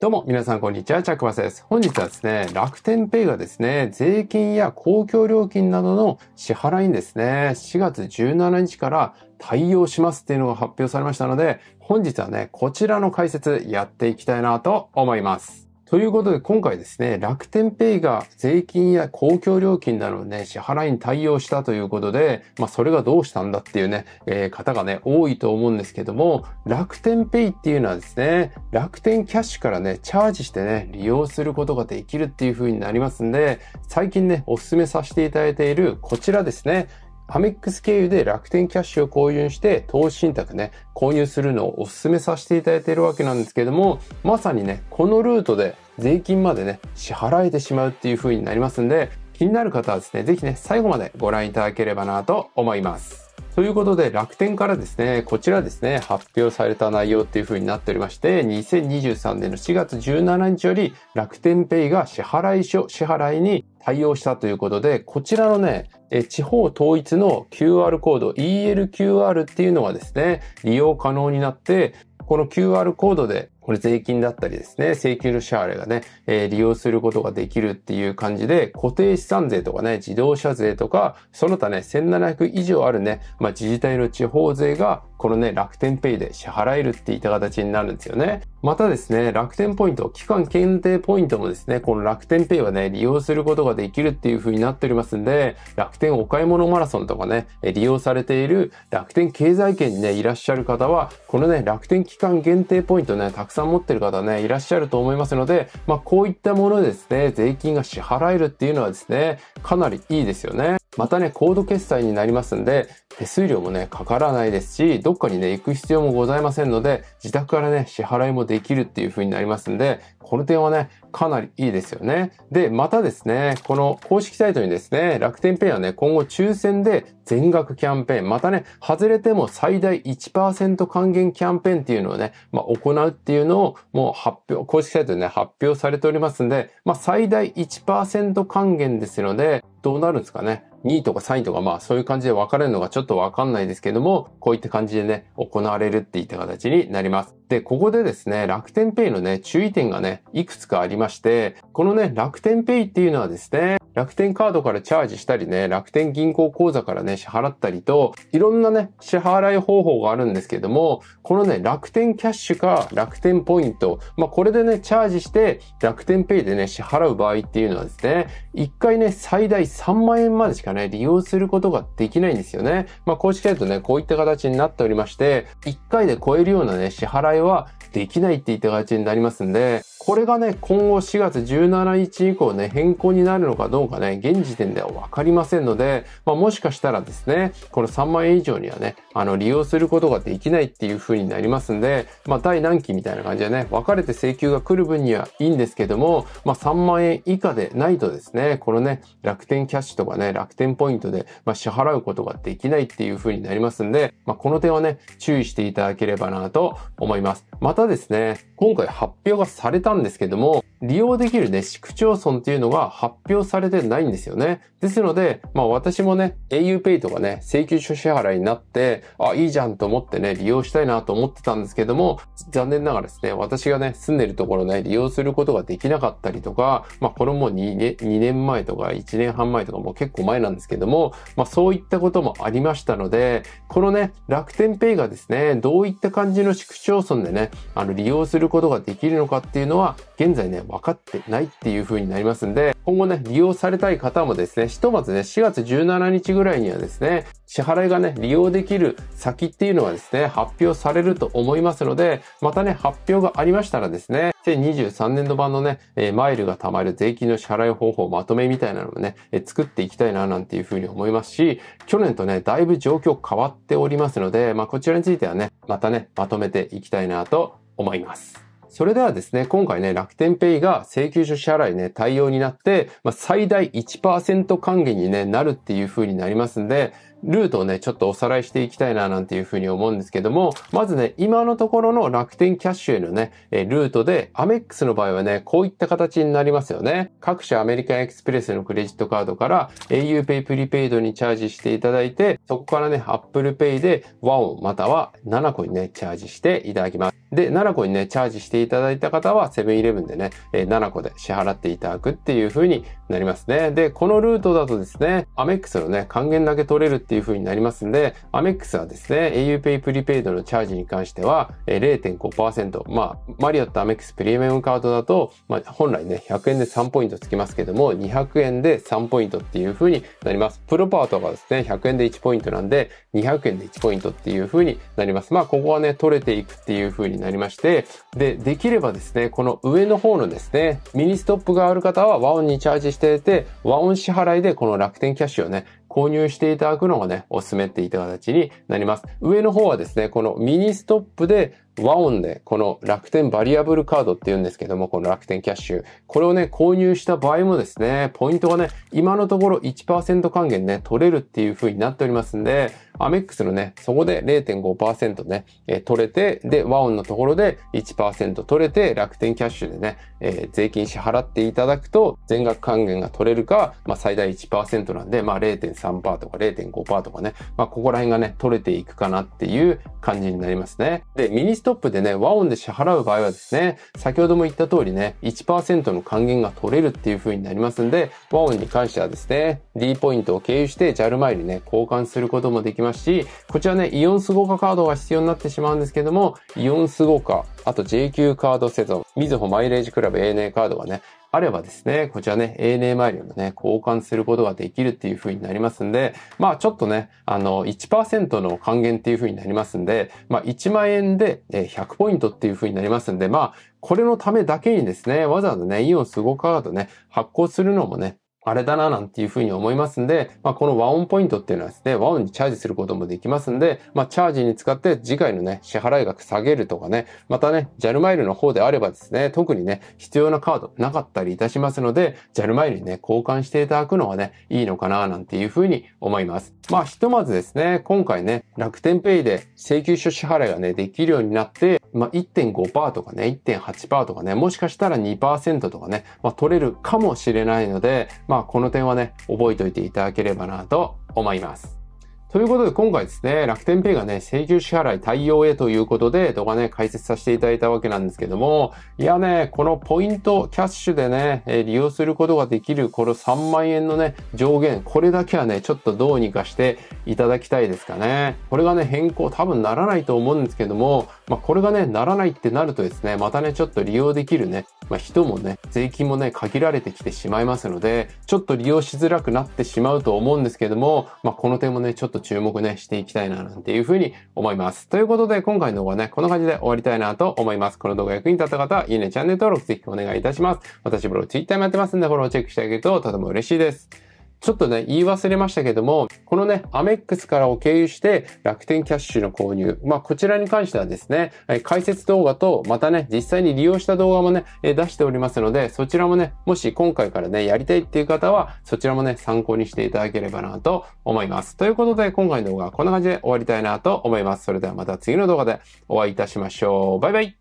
どうも、皆さん、こんにちは。チャクバスです。本日はですね、楽天ペイがですね、税金や公共料金などの支払いにですね、4月17日から対応しますっていうのが発表されましたので、本日はね、こちらの解説やっていきたいなと思います。ということで今回ですね、楽天ペイが税金や公共料金などのね、支払いに対応したということで、まあそれがどうしたんだっていうね、えー、方がね、多いと思うんですけども、楽天ペイっていうのはですね、楽天キャッシュからね、チャージしてね、利用することができるっていう風になりますんで、最近ね、お勧めさせていただいているこちらですね、アメックス経由で楽天キャッシュを購入して投資信託ね、購入するのをお勧めさせていただいているわけなんですけれども、まさにね、このルートで税金までね、支払えてしまうっていう風になりますんで、気になる方はですね、ぜひね、最後までご覧いただければなと思います。ということで、楽天からですね、こちらですね、発表された内容っていう風になっておりまして、2023年の4月17日より楽天ペイが支払い書、支払いに対応したということで、こちらのね、地方統一の QR コード、ELQR っていうのがですね、利用可能になって、この QR コードでこれ税金だったりですね、請求の支払いがね、えー、利用することができるっていう感じで、固定資産税とかね、自動車税とか、その他ね、1700以上あるね、まあ、自治体の地方税が、このね、楽天ペイで支払えるっていった形になるんですよね。またですね、楽天ポイント、期間限定ポイントもですね、この楽天ペイはね、利用することができるっていう風になっておりますんで、楽天お買い物マラソンとかね、利用されている楽天経済圏にね、いらっしゃる方は、このね、楽天期間限定ポイントね、たくさんさん持ってる方ね、いらっしゃると思いますので、まあ、こういったものですね、税金が支払えるっていうのはですね、かなりいいですよね。またね、コード決済になりますんで、手数料もね、かからないですし、どっかにね、行く必要もございませんので、自宅からね、支払いもできるっていう風になりますんで、この点はね、かなりいいですよね。で、またですね、この公式サイトにですね、楽天ペイはね、今後抽選で全額キャンペーン、またね、外れても最大1%還元キャンペーンっていうのをね、まあ、行うっていうのをもう発表、公式サイトでね、発表されておりますんで、まあ、最大1%還元ですので、どうなるんですかね。2位とか3位とかまあそういう感じで分かれるのがちょっと分かんないですけども、こういった感じでね、行われるっていった形になります。で、ここでですね、楽天ペイのね、注意点がね、いくつかありまして、このね、楽天ペイっていうのはですね、楽天カードからチャージしたりね、楽天銀行口座からね、支払ったりと、いろんなね、支払い方法があるんですけども、このね、楽天キャッシュか楽天ポイント、まあ、これでね、チャージして楽天ペイでね、支払う場合っていうのはですね、1回ね、最大3万円までしかね、利用することができないんですよね。まあ、公式サイトね、こういった形になっておりまして、1回で超えるようなね、支払いはできないっていった形になりますんで、これがね、今後4月17日以降ね、変更になるのかどうかね、現時点ではわかりませんので、まあ、もしかしたらですね、この3万円以上にはね、あの、利用することができないっていう風になりますんで、まあ、第何期みたいな感じでね、分かれて請求が来る分にはいいんですけども、まあ、3万円以下でないとですね、このね、楽天キャッシュとかね、楽天ポイントで、ま支払うことができないっていう風になりますんで、まあ、この点はね、注意していただければなと思います。またですね、今回発表がされたんですけども、利用できるね、市区町村っていうのが発表されてないんですよね。ですので、まあ私もね、auPay とかね、請求書支払いになって、あ、いいじゃんと思ってね、利用したいなと思ってたんですけども、残念ながらですね、私がね、住んでるところね、利用することができなかったりとか、まあこれも 2, 年2年前とか1年半前とかも結構前なんですけども、まあそういったこともありましたので、このね、楽天ペイがですね、どういった感じの市区町村でね、あの利用することができるのかっていうのは、現在ね、分かってないっていう風になりますんで、今後ね、利用されたい方もですね、ひとまずね、4月17日ぐらいにはですね、支払いがね、利用できる先っていうのはですね、発表されると思いますので、またね、発表がありましたらですね、2023年度版のね、えー、マイルが貯まる税金の支払い方法まとめみたいなのもね、えー、作っていきたいななんていうふうに思いますし、去年とね、だいぶ状況変わっておりますので、まあこちらについてはね、またね、まとめていきたいなと思います。それではですね、今回ね、楽天ペイが請求書支払いね、対応になって、まあ、最大1%還元に、ね、なるっていう風になりますんで、ルートをね、ちょっとおさらいしていきたいななんていうふうに思うんですけども、まずね、今のところの楽天キャッシュへのね、ルートで、アメックスの場合はね、こういった形になりますよね。各社アメリカンエクスプレスのクレジットカードから auPay プリペイドにチャージしていただいて、そこからね、Apple Pay で1をまたは7個にね、チャージしていただきます。で、7個にね、チャージしていただいた方は、セブンイレブンでね、7個で支払っていただくっていう風になりますね。で、このルートだとですね、アメックスのね、還元だけ取れるっていう風になりますんで、アメックスはですね、auPay プリペイドのチャージに関しては0.5%。まあ、マリオットアメックスプレミアムカードだと、まあ、本来ね、100円で3ポイントつきますけども、200円で3ポイントっていう風になります。プロパートがですね、100円で1ポイントなんで、200円で1ポイントっていう風になります。まあ、ここはね、取れていくっていう風になりまして、で、できればですね、この上の方のですね、ミニストップがある方は和音にチャージしてしていて、和音支払いでこの楽天キャッシュをね、購入していただくのがね、おすすめっていった形になります。上の方はですね、このミニストップで和音で、この楽天バリアブルカードって言うんですけども、この楽天キャッシュ。これをね、購入した場合もですね、ポイントがね、今のところ1%還元ね、取れるっていう風になっておりますんで、アメックスのね、そこで0.5%ね、えー、取れて、で、和音のところで1%取れて、楽天キャッシュでね、えー、税金支払っていただくと、全額還元が取れるか、まあ、最大1%なんで、まあ、0.3%とか0.5%とかね、まあ、ここら辺がね、取れていくかなっていう、感じになりますね。で、ミニストップでね、和音で支払う場合はですね、先ほども言った通りね、1%の還元が取れるっていう風になりますんで、和音に関してはですね、D ポイントを経由して JAL マイルね、交換することもできますし、こちらね、イオンスゴカカードが必要になってしまうんですけども、イオンスゴカ、あと JQ カードセゾン、みずほマイレージクラブ ANA カードはね、あればですね、こちらね、ANA マイルのね、交換することができるっていう風になりますんで、まあちょっとね、あの1%の還元っていう風になりますんで、まあ1万円で100ポイントっていう風になりますんで、まあこれのためだけにですね、わざわざね、イオンスゴカードね、発行するのもね、あれだななんていうふうに思いますんで、まあ、この和音ポイントっていうのはですね、和音にチャージすることもできますんで、まあ、チャージに使って次回のね、支払い額下げるとかね、またね、JAL マイルの方であればですね、特にね、必要なカードなかったりいたしますので、JAL マイルにね、交換していただくのがね、いいのかななんていうふうに思います。まあ、ひとまずですね、今回ね、楽天ペイで請求書支払いがね、できるようになって、まあ、1.5%とかね、1.8%とかね、もしかしたら2%とかね、まあ、取れるかもしれないので、まあ、この点はね、覚えておいていただければなと思います。ということで、今回ですね、楽天ペイがね、請求支払い対応へということで、動画ね、解説させていただいたわけなんですけども、いやね、このポイント、キャッシュでね、え利用することができる、この3万円のね、上限、これだけはね、ちょっとどうにかしていただきたいですかね。これがね、変更多分ならないと思うんですけども、まあ、これがね、ならないってなるとですね、またね、ちょっと利用できるね、まあ、人もね、税金もね、限られてきてしまいますので、ちょっと利用しづらくなってしまうと思うんですけども、まあ、この点もね、ちょっと注目ね、していきたいな、なんていうふうに思います。ということで、今回の動画ね、こんな感じで終わりたいなと思います。この動画役に立った方は、いいね、チャンネル登録ぜひお願いいたします。私ブログ、ツイッターもやってますんで、フォローチェックしてあげるととても嬉しいです。ちょっとね、言い忘れましたけども、このね、アメックスからを経由して楽天キャッシュの購入。まあ、こちらに関してはですね、解説動画と、またね、実際に利用した動画もね、出しておりますので、そちらもね、もし今回からね、やりたいっていう方は、そちらもね、参考にしていただければなと思います。ということで、今回の動画はこんな感じで終わりたいなと思います。それではまた次の動画でお会いいたしましょう。バイバイ